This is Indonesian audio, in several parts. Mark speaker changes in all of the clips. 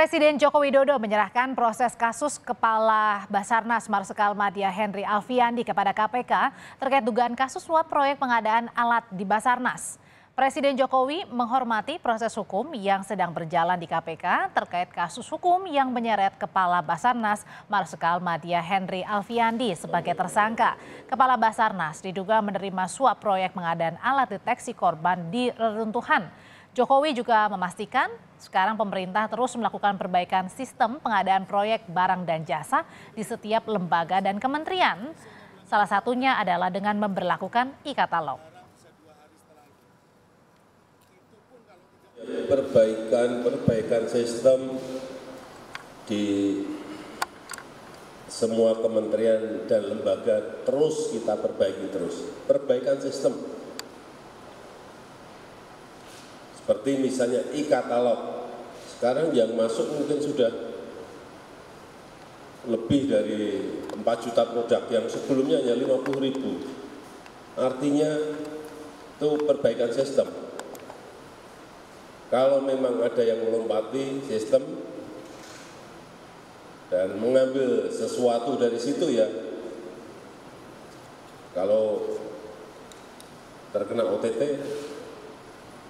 Speaker 1: Presiden Joko Widodo menyerahkan proses kasus Kepala Basarnas Marsikal Madia Henry Alfiandi kepada KPK terkait dugaan kasus suap proyek pengadaan alat di Basarnas. Presiden Jokowi menghormati proses hukum yang sedang berjalan di KPK terkait kasus hukum yang menyeret Kepala Basarnas Marsikal Madia Henry Alfiandi sebagai tersangka. Kepala Basarnas diduga menerima suap proyek pengadaan alat deteksi korban di reruntuhan. Jokowi juga memastikan sekarang pemerintah terus melakukan perbaikan sistem pengadaan proyek barang dan jasa di setiap lembaga dan kementerian. Salah satunya adalah dengan memberlakukan e-katalog.
Speaker 2: Perbaikan-perbaikan sistem di semua kementerian dan lembaga terus kita perbaiki terus. Perbaikan sistem seperti misalnya e-katalog. Sekarang yang masuk mungkin sudah lebih dari 4 juta produk yang sebelumnya hanya 50 ribu. Artinya itu perbaikan sistem. Kalau memang ada yang melompati sistem dan mengambil sesuatu dari situ ya, kalau terkena OTT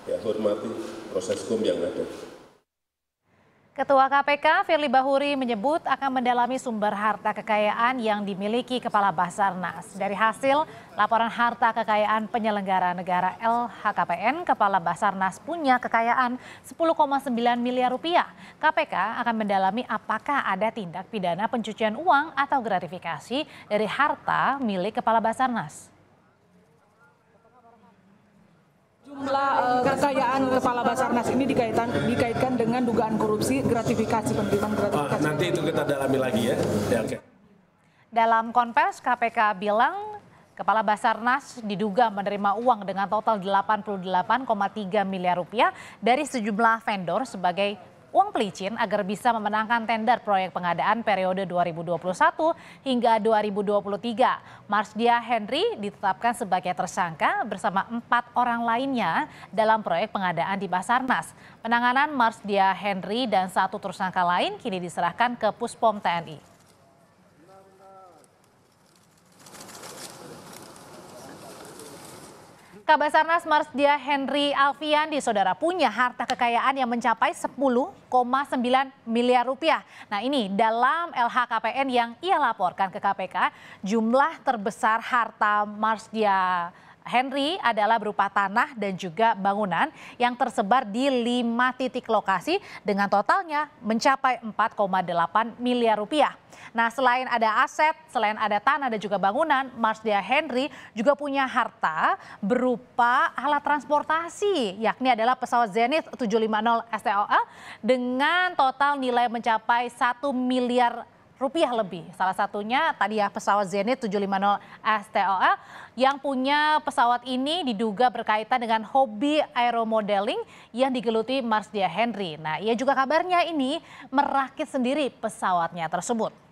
Speaker 2: ya hormati proses hukum yang ada.
Speaker 1: Ketua KPK Firly Bahuri menyebut akan mendalami sumber harta kekayaan yang dimiliki Kepala Basarnas. Dari hasil laporan harta kekayaan penyelenggara negara LHKPN, Kepala Basarnas punya kekayaan 10,9 miliar rupiah. KPK akan mendalami apakah ada tindak pidana pencucian uang atau gratifikasi dari harta milik Kepala Basarnas. kekayaan kepala Basarnas ini dikaitan dikaitkan dengan dugaan korupsi gratifikasi penerimaan ah, gratifikasi.
Speaker 2: Oh, nanti itu kita dalami lagi ya. ya okay.
Speaker 1: Dalam konvers KPK bilang Kepala Basarnas diduga menerima uang dengan total 88,3 miliar rupiah dari sejumlah vendor sebagai uang pelicin agar bisa memenangkan tender proyek pengadaan periode 2021 hingga 2023. Marsdia Henry ditetapkan sebagai tersangka bersama empat orang lainnya dalam proyek pengadaan di Basarnas. Penanganan Marsdia Henry dan satu tersangka lain kini diserahkan ke Puspom TNI. Kabasarnas Marsdia Henry Alfian di saudara punya harta kekayaan yang mencapai 10,9 miliar rupiah. Nah ini dalam LHKPN yang ia laporkan ke KPK, jumlah terbesar harta Marsdia Henry adalah berupa tanah dan juga bangunan yang tersebar di lima titik lokasi dengan totalnya mencapai 4,8 miliar rupiah. Nah selain ada aset, selain ada tanah dan juga bangunan, Marsdia Henry juga punya harta berupa alat transportasi yakni adalah pesawat Zenith 750 STOL dengan total nilai mencapai 1 miliar rupiah lebih. Salah satunya tadi ya pesawat Zenit 750 STOL yang punya pesawat ini diduga berkaitan dengan hobi aeromodeling yang digeluti Marsdia Henry. Nah, ia juga kabarnya ini merakit sendiri pesawatnya tersebut.